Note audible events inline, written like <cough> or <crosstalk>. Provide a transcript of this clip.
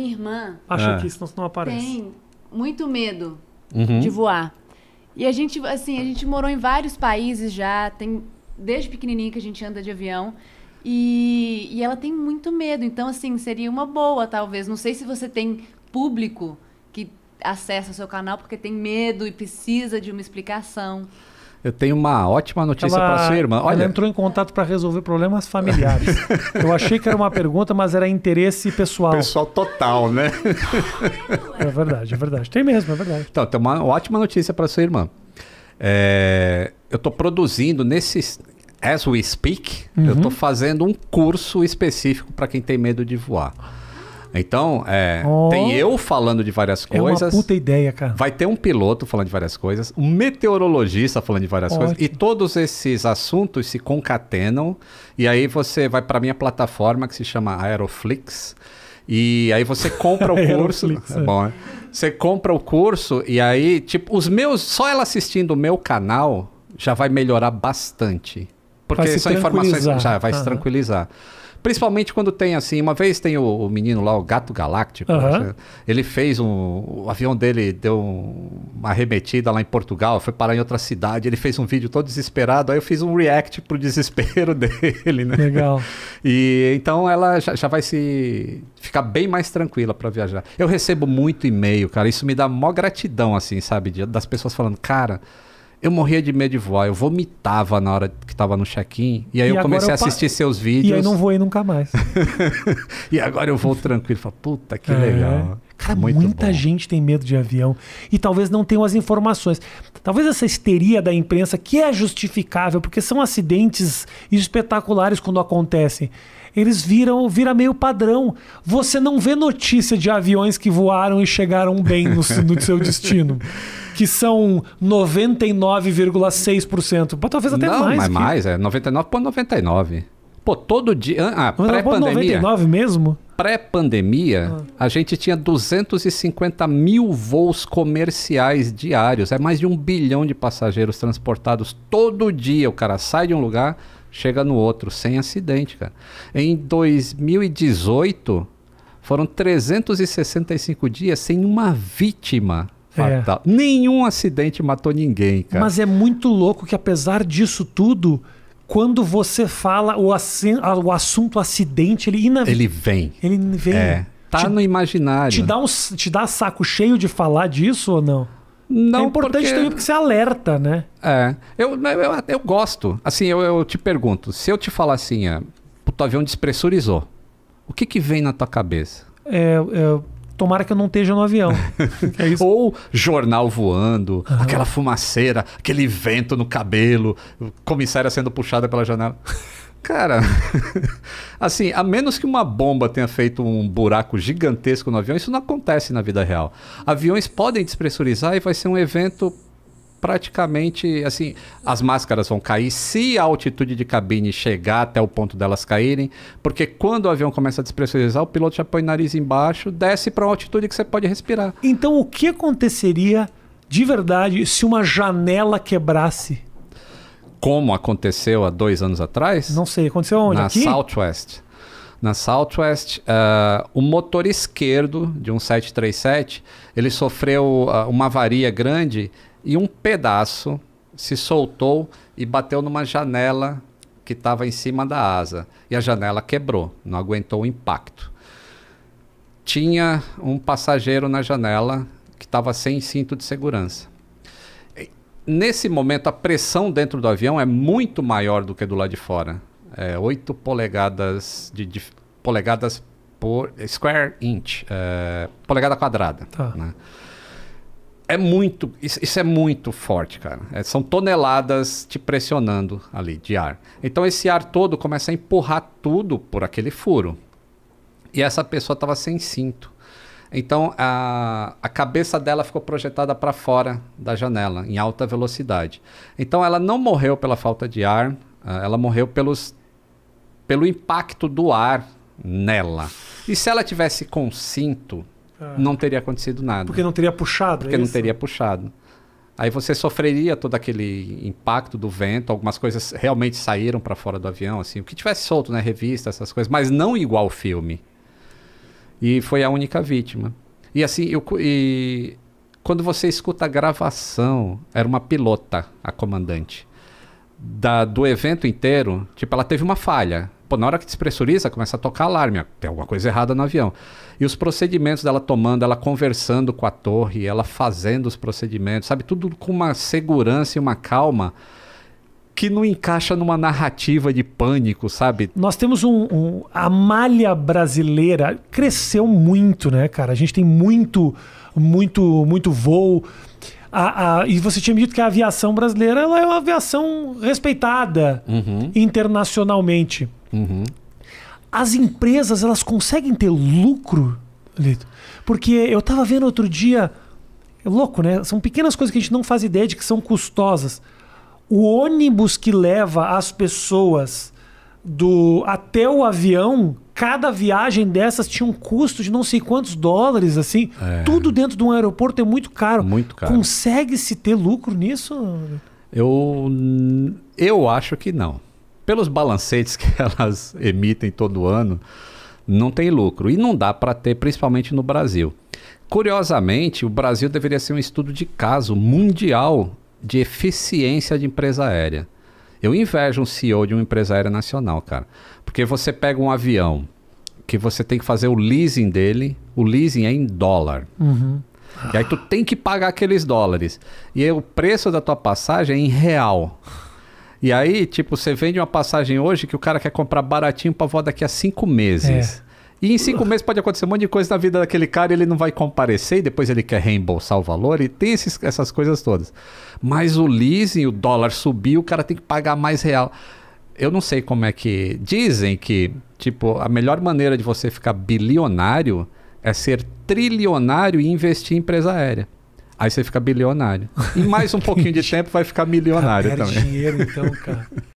Minha irmã. Acha ah. que isso não aparece. Tem muito medo uhum. de voar. E a gente, assim, a gente morou em vários países já, tem desde pequenininha que a gente anda de avião. E, e ela tem muito medo. Então, assim, seria uma boa, talvez. Não sei se você tem público que acessa o seu canal porque tem medo e precisa de uma explicação. Eu tenho uma ótima notícia para sua irmã. Olha, ela entrou em contato para resolver problemas familiares. <laughs> Eu achei que era uma pergunta, mas era interesse pessoal. Pessoal total, né? é verdade, é verdade. Tem mesmo, é verdade. Então, tem uma ótima notícia para sua irmã. É, eu estou produzindo nesse as we speak, uhum. eu estou fazendo um curso específico para quem tem medo de voar. Então, é, oh, tem eu falando de várias coisas. É uma puta ideia, cara. Vai ter um piloto falando de várias coisas, um meteorologista falando de várias Ótimo. coisas. E todos esses assuntos se concatenam. E aí você vai para minha plataforma que se chama Aeroflix. E aí você compra <laughs> o curso. É, é bom, é. Você compra o curso e aí, tipo, os meus. Só ela assistindo o meu canal já vai melhorar bastante. Porque são informações. Já vai uhum. se tranquilizar. Principalmente quando tem assim, uma vez tem o, o menino lá, o Gato Galáctico, uhum. ele fez um. O avião dele deu uma arremetida lá em Portugal, foi parar em outra cidade, ele fez um vídeo todo desesperado, aí eu fiz um react pro desespero <laughs> dele, né? Legal. E então ela já, já vai se ficar bem mais tranquila para viajar. Eu recebo muito e-mail, cara, isso me dá mó gratidão, assim, sabe? Das pessoas falando, cara. Eu morria de medo de voar, eu vomitava na hora que tava no check-in. E aí e eu comecei a assistir pa... seus vídeos. E aí não voei nunca mais. <laughs> e agora eu vou tranquilo. Falo, puta que é. legal. Cara, Muito muita bom. gente tem medo de avião e talvez não tenham as informações. Talvez essa histeria da imprensa, que é justificável, porque são acidentes espetaculares quando acontecem. Eles viram, vira meio padrão. Você não vê notícia de aviões que voaram e chegaram bem no, no seu destino. <laughs> que são 99,6%. Talvez até não, mais. Não, mas que... mais, é 99,99. ,99. Pô, todo dia. Ah, pré-pandemia. 99 mesmo? Pré-pandemia, ah. a gente tinha 250 mil voos comerciais diários. É mais de um bilhão de passageiros transportados todo dia. O cara sai de um lugar, chega no outro, sem acidente, cara. Em 2018, foram 365 dias sem uma vítima fatal. É. Nenhum acidente matou ninguém, cara. Mas é muito louco que apesar disso tudo, quando você fala o, o assunto acidente, ele ina... Ele vem. Ele vem. É. Tá te, no imaginário. Te dá, um, te dá saco cheio de falar disso ou não? Não, é importante porque... também porque você é alerta, né? É. Eu, eu, eu gosto. Assim, eu, eu te pergunto, se eu te falar assim, ah, o avião despressurizou, o que que vem na tua cabeça? É, é Tomara que eu não esteja no avião. <laughs> É Ou jornal voando, aquela fumaceira, aquele vento no cabelo, comissária sendo puxada pela janela. Cara, <laughs> assim, a menos que uma bomba tenha feito um buraco gigantesco no avião, isso não acontece na vida real. Aviões podem despressurizar e vai ser um evento praticamente assim, as máscaras vão cair se a altitude de cabine chegar até o ponto delas caírem, porque quando o avião começa a despressurizar, o piloto já põe o nariz embaixo, desce para uma altitude que você pode respirar. Então, o que aconteceria de verdade se uma janela quebrasse? Como aconteceu há dois anos atrás? Não sei, aconteceu onde? Na Aqui? Southwest. Na Southwest, uh, o motor esquerdo de um 737, ele sofreu uh, uma avaria grande e um pedaço se soltou e bateu numa janela que estava em cima da asa. E a janela quebrou, não aguentou o impacto. Tinha um passageiro na janela que estava sem cinto de segurança. nesse momento, a pressão dentro do avião é muito maior do que do lado de fora. É, 8 polegadas, de, de, polegadas por square inch, é, polegada quadrada. Tá. Né? é muito, isso, isso, é muito forte, cara. É, são toneladas te pressionando ali de ar. Então esse ar todo começa a empurrar tudo por aquele furo. E essa pessoa estava sem cinto. Então a, a cabeça dela ficou projetada para fora da janela, em alta velocidade. Então ela não morreu pela falta de ar, ah, ela morreu pelos, pelo impacto do ar nela. E se ela tivesse com cinto, ah. Não teria acontecido nada. Porque não teria puxado. Porque é não teria puxado. Aí você sofreria todo aquele impacto do vento, algumas coisas realmente saíram para fora do avião, assim, o que tivesse solto na né, revista, essas coisas, mas não igual o filme. E foi a única vítima. E assim, eu, e quando você escuta a gravação, era uma pilota, a comandante, da, do evento inteiro, tipo, ela teve uma falha pô, na hora que despressuriza, começa a tocar alarme. Tem alguma coisa errada no avião. E os procedimentos dela tomando, ela conversando com a torre, ela fazendo os procedimentos, sabe? Tudo com uma segurança e uma calma que não encaixa numa narrativa de pânico, sabe? Nós temos um, um, a malha brasileira cresceu muito, né, cara? A gente tem muito, muito, muito voo. A, a, e você tinha me dito que a aviação brasileira ela é uma aviação respeitada uhum. internacionalmente. Uhum. As empresas elas conseguem ter lucro, Lito? Porque eu estava vendo outro dia, é louco, né? São pequenas coisas que a gente não faz ideia de que são custosas. O ônibus que leva as pessoas do até o avião cada viagem dessas tinha um custo de não sei quantos dólares, assim. É. Tudo dentro de um aeroporto é muito caro. Muito caro. Consegue-se ter lucro nisso? Eu, eu acho que não. Pelos balancetes <laughs> que elas emitem todo ano, não tem lucro. E não dá para ter, principalmente no Brasil. Curiosamente, o Brasil deveria ser um estudo de caso mundial de eficiência de empresa aérea. Eu invejo um CEO de uma empresa aérea nacional, cara. Porque você pega um avião que você tem que fazer o leasing dele, o leasing é em dólar. Uhum. E aí tu tem que pagar aqueles dólares. E aí o preço da tua passagem é em real. E aí, tipo, você vende uma passagem hoje que o cara quer comprar baratinho para voar daqui a cinco meses. É. E em cinco meses pode acontecer um monte de coisa na vida daquele cara, ele não vai comparecer e depois ele quer reembolsar o valor e tem esses, essas coisas todas. Mas o leasing, o dólar subiu, o cara tem que pagar mais real. Eu não sei como é que. Dizem que, tipo, a melhor maneira de você ficar bilionário é ser trilionário e investir em empresa aérea. Aí você fica bilionário. E mais um pouquinho de <laughs> tempo vai ficar milionário cara, também. dinheiro então, cara.